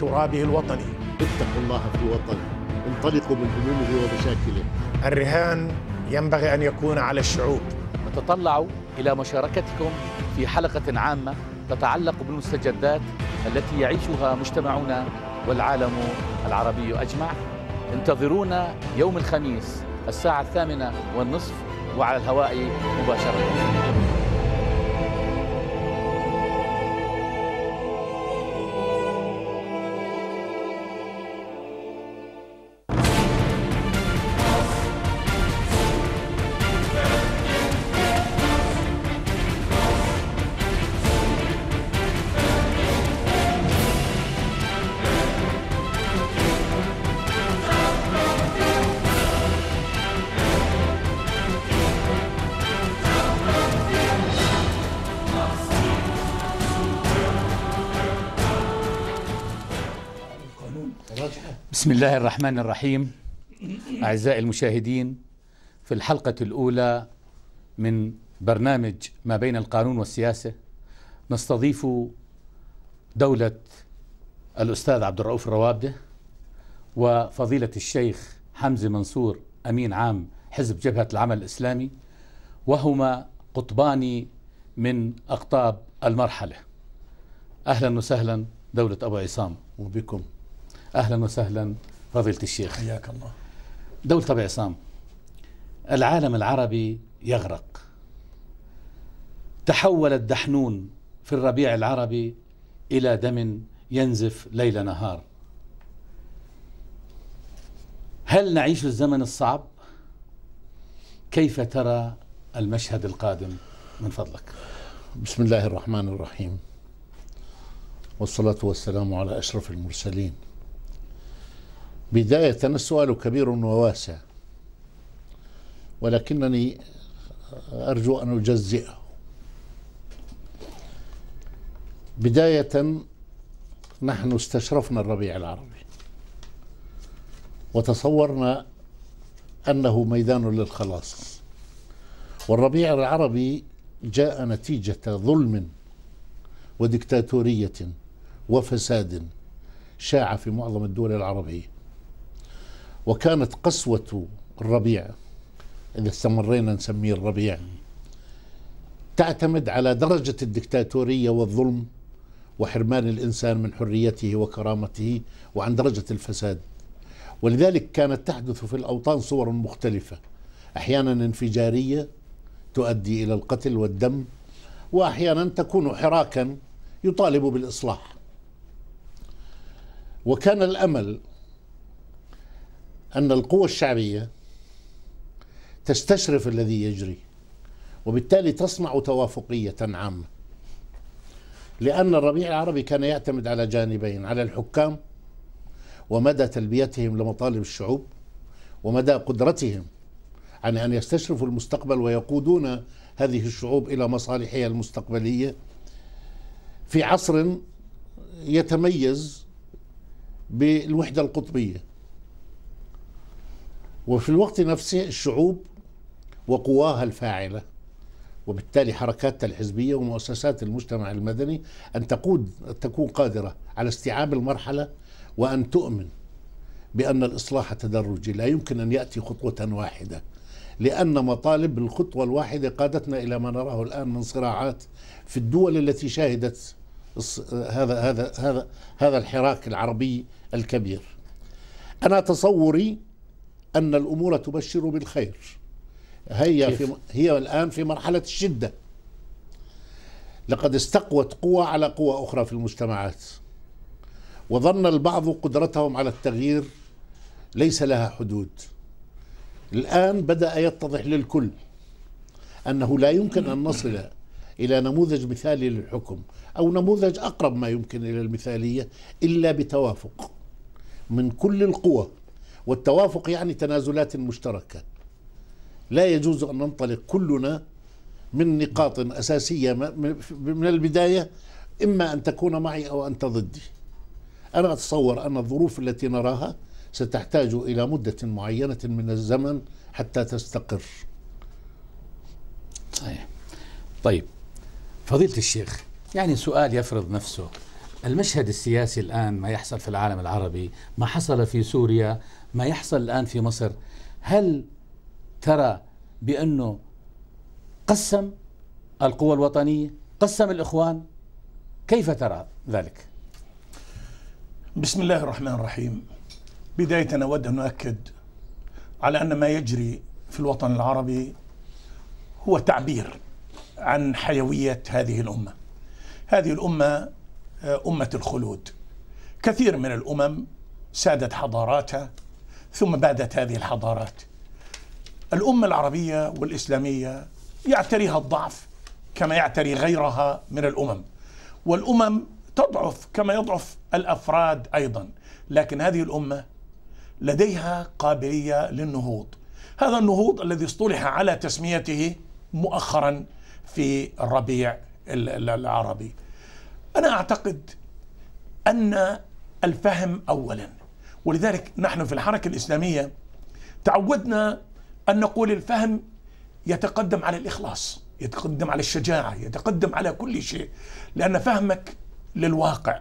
ترابه الوطني اتقوا الله في وطنه انطلقوا من همومه ومشاكله الرهان ينبغي أن يكون على الشعوب نتطلع إلى مشاركتكم في حلقة عامة تتعلق بالمستجدات التي يعيشها مجتمعنا والعالم العربي أجمع انتظرونا يوم الخميس الساعة الثامنة والنصف وعلى الهواء مباشرة بسم الله الرحمن الرحيم أعزائي المشاهدين في الحلقة الأولى من برنامج ما بين القانون والسياسة نستضيف دولة الأستاذ عبد الرؤوف الروابدة وفضيلة الشيخ حمزة منصور أمين عام حزب جبهة العمل الإسلامي وهما قطبان من أقطاب المرحلة أهلا وسهلا دولة أبو عصام وبكم اهلا وسهلا فضيله الشيخ حياك الله دولة ابي عصام العالم العربي يغرق تحول الدحنون في الربيع العربي الى دم ينزف ليل نهار هل نعيش الزمن الصعب كيف ترى المشهد القادم من فضلك بسم الله الرحمن الرحيم والصلاه والسلام على اشرف المرسلين بداية السؤال كبير وواسع ولكنني أرجو أن أجزئه بداية نحن استشرفنا الربيع العربي وتصورنا أنه ميدان للخلاص والربيع العربي جاء نتيجة ظلم ودكتاتورية وفساد شاع في معظم الدول العربية وكانت قسوة الربيع إذا استمرينا نسميه الربيع تعتمد على درجة الدكتاتورية والظلم وحرمان الإنسان من حريته وكرامته وعن درجة الفساد ولذلك كانت تحدث في الأوطان صور مختلفة أحيانا انفجارية تؤدي إلى القتل والدم وأحيانا تكون حراكا يطالب بالإصلاح وكان الأمل أن القوى الشعبية تستشرف الذي يجري وبالتالي تصنع توافقية عامة لأن الربيع العربي كان يعتمد على جانبين على الحكام ومدى تلبيتهم لمطالب الشعوب ومدى قدرتهم على أن يستشرفوا المستقبل ويقودون هذه الشعوب إلى مصالحها المستقبلية في عصر يتميز بالوحدة القطبية وفي الوقت نفسه الشعوب وقواها الفاعلة وبالتالي حركاتها الحزبية ومؤسسات المجتمع المدني أن تقود تكون قادرة على استيعاب المرحلة وأن تؤمن بأن الإصلاح تدرجي لا يمكن أن يأتي خطوة واحدة لأن مطالب الخطوة الواحدة قادتنا إلى ما نراه الآن من صراعات في الدول التي شهدت هذا هذا هذا هذا الحراك العربي الكبير أنا تصوري أن الأمور تبشر بالخير هي في هي الآن في مرحلة الشدة لقد استقوت قوى على قوى أخرى في المجتمعات وظن البعض قدرتهم على التغيير ليس لها حدود الآن بدأ يتضح للكل أنه لا يمكن أن نصل إلى نموذج مثالي للحكم أو نموذج أقرب ما يمكن إلى المثالية إلا بتوافق من كل القوى والتوافق يعني تنازلات مشتركه لا يجوز ان ننطلق كلنا من نقاط اساسيه من البدايه اما ان تكون معي او انت ضدي انا اتصور ان الظروف التي نراها ستحتاج الى مده معينه من الزمن حتى تستقر صحيح طيب فضيله الشيخ يعني سؤال يفرض نفسه المشهد السياسي الآن ما يحصل في العالم العربي ما حصل في سوريا ما يحصل الآن في مصر هل ترى بأنه قسم القوى الوطنية قسم الإخوان كيف ترى ذلك بسم الله الرحمن الرحيم بداية أود أن أؤكد على أن ما يجري في الوطن العربي هو تعبير عن حيوية هذه الأمة هذه الأمة آه، أمة الخلود كثير من الأمم سادت حضاراتها ثم بعدت هذه الحضارات الأمة العربية والإسلامية يعتريها الضعف كما يعتري غيرها من الأمم والأمم تضعف كما يضعف الأفراد أيضا لكن هذه الأمة لديها قابلية للنهوض هذا النهوض الذي اصطلح على تسميته مؤخرا في الربيع العربي أنا أعتقد أن الفهم أولا ولذلك نحن في الحركة الإسلامية تعودنا أن نقول الفهم يتقدم على الإخلاص يتقدم على الشجاعة يتقدم على كل شيء لأن فهمك للواقع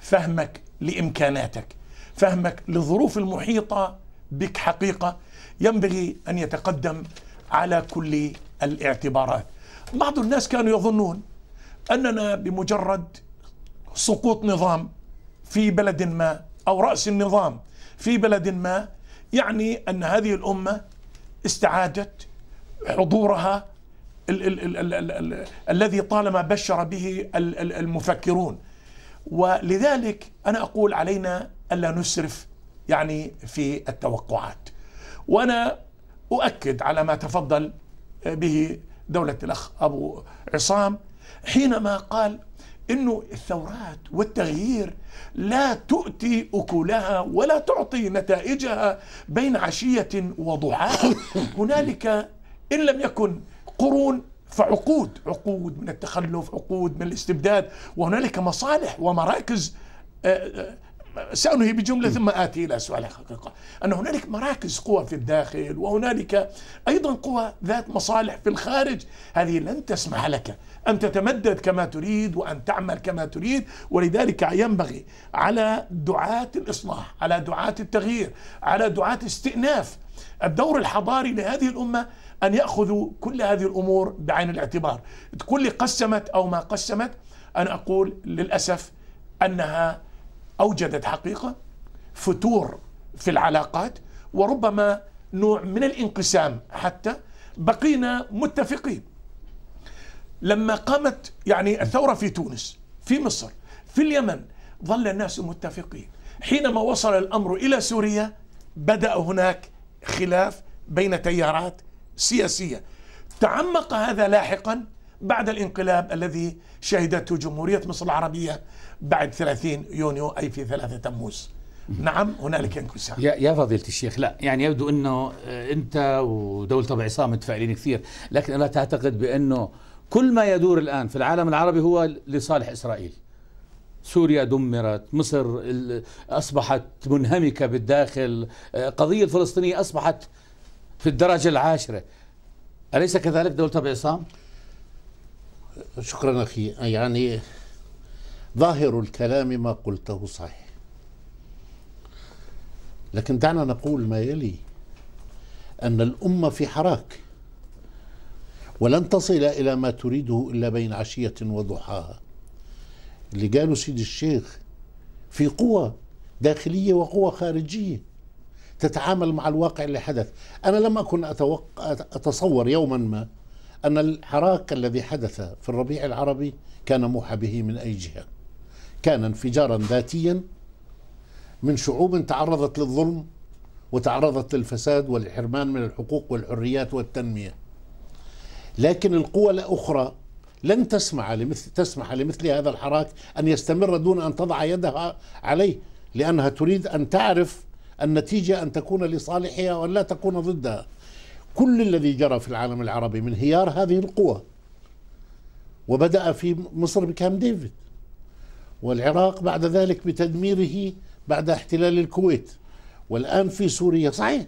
فهمك لإمكاناتك فهمك للظروف المحيطة بك حقيقة ينبغي أن يتقدم على كل الاعتبارات بعض الناس كانوا يظنون أننا بمجرد سقوط نظام في بلد ما أو رأس النظام في بلد ما يعني أن هذه الأمة استعادت حضورها الذي طالما بشر به المفكرون ولذلك أنا أقول علينا ألا نسرف يعني في التوقعات وأنا أؤكد على ما تفضل به دولة الأخ أبو عصام حينما قال انه الثورات والتغيير لا تؤتي اكلها ولا تعطي نتائجها بين عشيه وضحاها هنالك ان لم يكن قرون فعقود عقود من التخلف عقود من الاستبداد وهنالك مصالح ومراكز آه، آه، سأنهي بجملة ثم آتي إلى سؤال الحقيقة أن هنالك مراكز قوى في الداخل وهنالك أيضا قوى ذات مصالح في الخارج هذه لن تسمح لك أن تتمدد كما تريد وأن تعمل كما تريد ولذلك ينبغي على دعاة الإصلاح على دعاة التغيير على دعاة استئناف الدور الحضاري لهذه الأمة أن يأخذوا كل هذه الأمور بعين الاعتبار كل قسمت أو ما قسمت أنا أقول للأسف أنها اوجدت حقيقه فتور في العلاقات وربما نوع من الانقسام حتى بقينا متفقين لما قامت يعني الثوره في تونس في مصر في اليمن ظل الناس متفقين حينما وصل الامر الى سوريا بدا هناك خلاف بين تيارات سياسيه تعمق هذا لاحقا بعد الانقلاب الذي شهدته جمهورية مصر العربية بعد 30 يونيو أي في 3 تموز نعم هنالك انقسام يا يا فضيله الشيخ لا يعني يبدو انه آه، انت ودوله ابو عصام متفائلين كثير لكن الا تعتقد بانه كل ما يدور الان في العالم العربي هو لصالح اسرائيل سوريا دمرت مصر اصبحت منهمكه بالداخل القضيه آه، الفلسطينيه اصبحت في الدرجه العاشره اليس كذلك دوله ابو عصام شكرا أخي يعني ظاهر الكلام ما قلته صحيح لكن دعنا نقول ما يلي أن الأمة في حراك ولن تصل إلى ما تريده إلا بين عشية وضحاها اللي قاله سيد الشيخ في قوى داخلية وقوى خارجية تتعامل مع الواقع اللي حدث أنا لم أكن أتصور يوما ما أن الحراك الذي حدث في الربيع العربي كان موحى به من أي جهة كان انفجارا ذاتيا من شعوب تعرضت للظلم وتعرضت للفساد والحرمان من الحقوق والحريات والتنمية لكن القوى الأخرى لن تسمع لمثل تسمح لمثل هذا الحراك أن يستمر دون أن تضع يدها عليه لأنها تريد أن تعرف النتيجة أن تكون لصالحها وأن لا تكون ضدها كل الذي جرى في العالم العربي من انهيار هذه القوى وبدأ في مصر بكام ديفيد والعراق بعد ذلك بتدميره بعد احتلال الكويت والآن في سوريا صحيح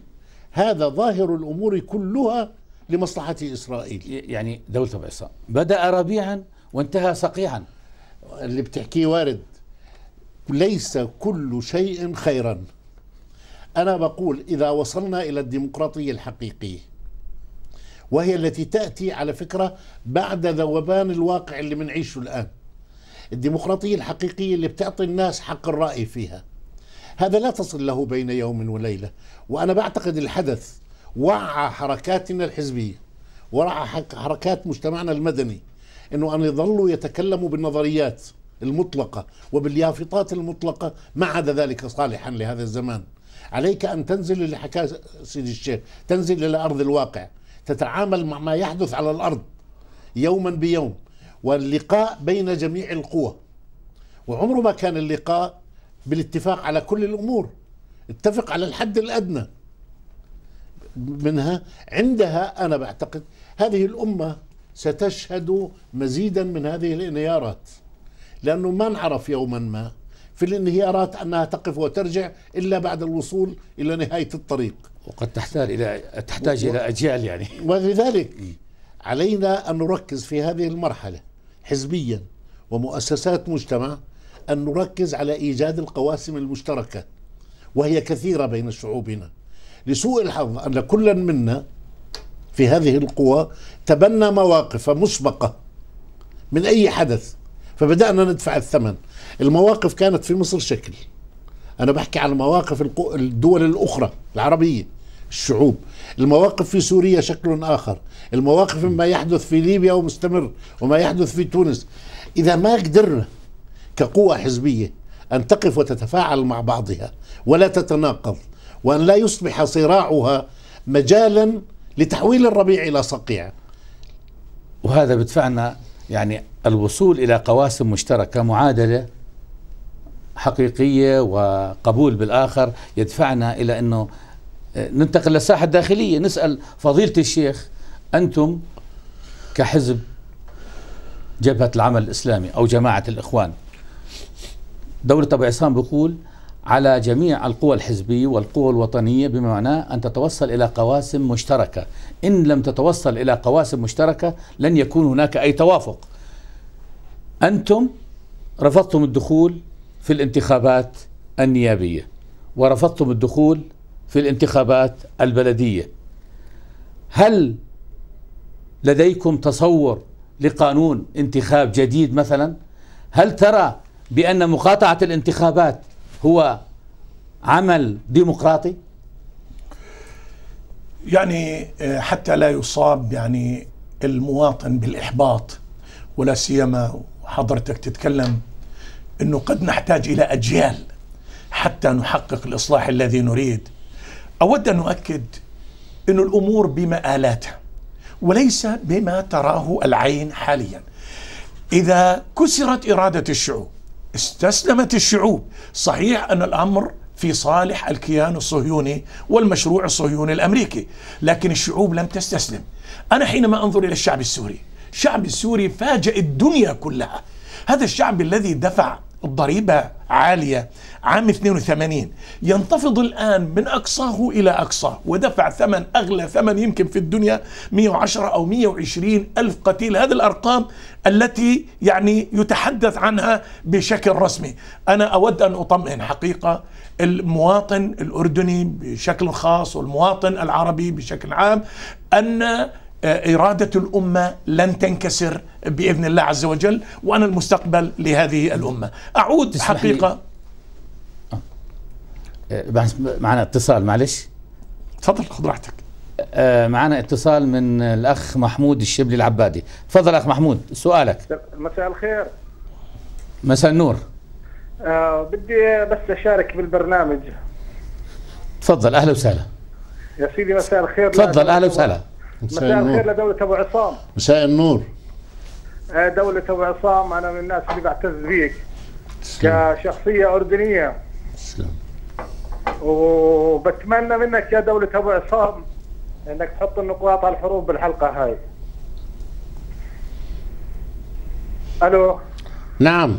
هذا ظاهر الأمور كلها لمصلحة إسرائيل يعني دولة بعصا بدأ ربيعا وانتهى صقيعا اللي بتحكيه وارد ليس كل شيء خيرا أنا بقول إذا وصلنا إلى الديمقراطية الحقيقية وهي التي تأتي على فكرة بعد ذوبان الواقع اللي بنعيشه الآن الديمقراطية الحقيقية اللي بتعطي الناس حق الرأي فيها هذا لا تصل له بين يوم وليلة وأنا بعتقد الحدث وعى حركاتنا الحزبية وعى حركات مجتمعنا المدني أنه أن يظلوا يتكلموا بالنظريات المطلقة وباليافطات المطلقة ما عدا ذلك صالحا لهذا الزمان عليك أن تنزل اللي حكاه سيدي الشيخ تنزل إلى أرض الواقع تتعامل مع ما يحدث على الارض يوما بيوم واللقاء بين جميع القوى وعمره ما كان اللقاء بالاتفاق على كل الامور اتفق على الحد الادنى منها عندها انا بعتقد هذه الامه ستشهد مزيدا من هذه الانهيارات لانه ما نعرف يوما ما في الانهيارات انها تقف وترجع الا بعد الوصول الى نهايه الطريق وقد تحتاج إلى تحتاج إلى أجيال يعني ولذلك علينا أن نركز في هذه المرحلة حزبيا ومؤسسات مجتمع أن نركز على إيجاد القواسم المشتركة وهي كثيرة بين شعوبنا لسوء الحظ أن كلا منا في هذه القوى تبنى مواقف مسبقة من أي حدث فبدأنا ندفع الثمن المواقف كانت في مصر شكل أنا بحكي عن مواقف الدول الأخرى العربية الشعوب المواقف في سوريا شكل آخر المواقف ما يحدث في ليبيا ومستمر وما يحدث في تونس إذا ما قدرنا كقوة حزبية أن تقف وتتفاعل مع بعضها ولا تتناقض وأن لا يصبح صراعها مجالا لتحويل الربيع إلى صقيع وهذا بدفعنا يعني الوصول إلى قواسم مشتركة معادلة حقيقية وقبول بالآخر يدفعنا إلى أنه ننتقل للساحة الداخلية نسأل فضيلة الشيخ أنتم كحزب جبهة العمل الإسلامي أو جماعة الإخوان دولة أبو عصام بيقول على جميع القوى الحزبية والقوى الوطنية بما معناه أن تتوصل إلى قواسم مشتركة إن لم تتوصل إلى قواسم مشتركة لن يكون هناك أي توافق أنتم رفضتم الدخول في الانتخابات النيابية ورفضتم الدخول في الانتخابات البلديه هل لديكم تصور لقانون انتخاب جديد مثلا هل ترى بان مقاطعه الانتخابات هو عمل ديمقراطي يعني آه، حتى لا يصاب يعني المواطن بالاحباط ولا سيما حضرتك تتكلم انه قد نحتاج الى اجيال حتى نحقق الاصلاح الذي نريد أود أن أؤكد أن الأمور بمآلاتها وليس بما تراه العين حاليا إذا كسرت إرادة الشعوب استسلمت الشعوب صحيح أن الأمر في صالح الكيان الصهيوني والمشروع الصهيوني الأمريكي لكن الشعوب لم تستسلم أنا حينما أنظر إلى الشعب السوري الشعب السوري فاجأ الدنيا كلها هذا الشعب الذي دفع الضريبة عالية عام 82 ينتفض الآن من أقصاه إلى أقصاه ودفع ثمن أغلى ثمن يمكن في الدنيا 110 أو 120 ألف قتيل هذه الأرقام التي يعني يتحدث عنها بشكل رسمي أنا أود أن أطمئن حقيقة المواطن الأردني بشكل خاص والمواطن العربي بشكل عام أن آه، إرادة الأمة لن تنكسر بإذن الله عز وجل وأنا المستقبل لهذه الأمة أعود حقيقة آه، معنا اتصال معلش تفضل خذ راحتك آه، معنا اتصال من الأخ محمود الشبلي العبادي تفضل أخ محمود سؤالك مساء الخير مساء النور آه بدي بس أشارك بالبرنامج تفضل أهلا وسهلا يا سيدي مساء الخير تفضل أهلا وسهلا مساء الخير لدولة أبو عصام مساء النور آه، دولة أبو عصام أنا من الناس اللي بعتز بيك كشخصية أردنية وبتمنى منك يا دولة أبو عصام أنك تحط النقاط على الحروف بالحلقة هاي ألو نعم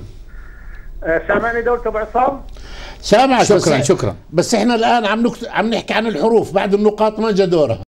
آه، سامعني دولة أبو عصام سامعك شكرا بس شكرا بس احنا الان عم نكت... عم نحكي عن الحروف بعد النقاط ما جا دورها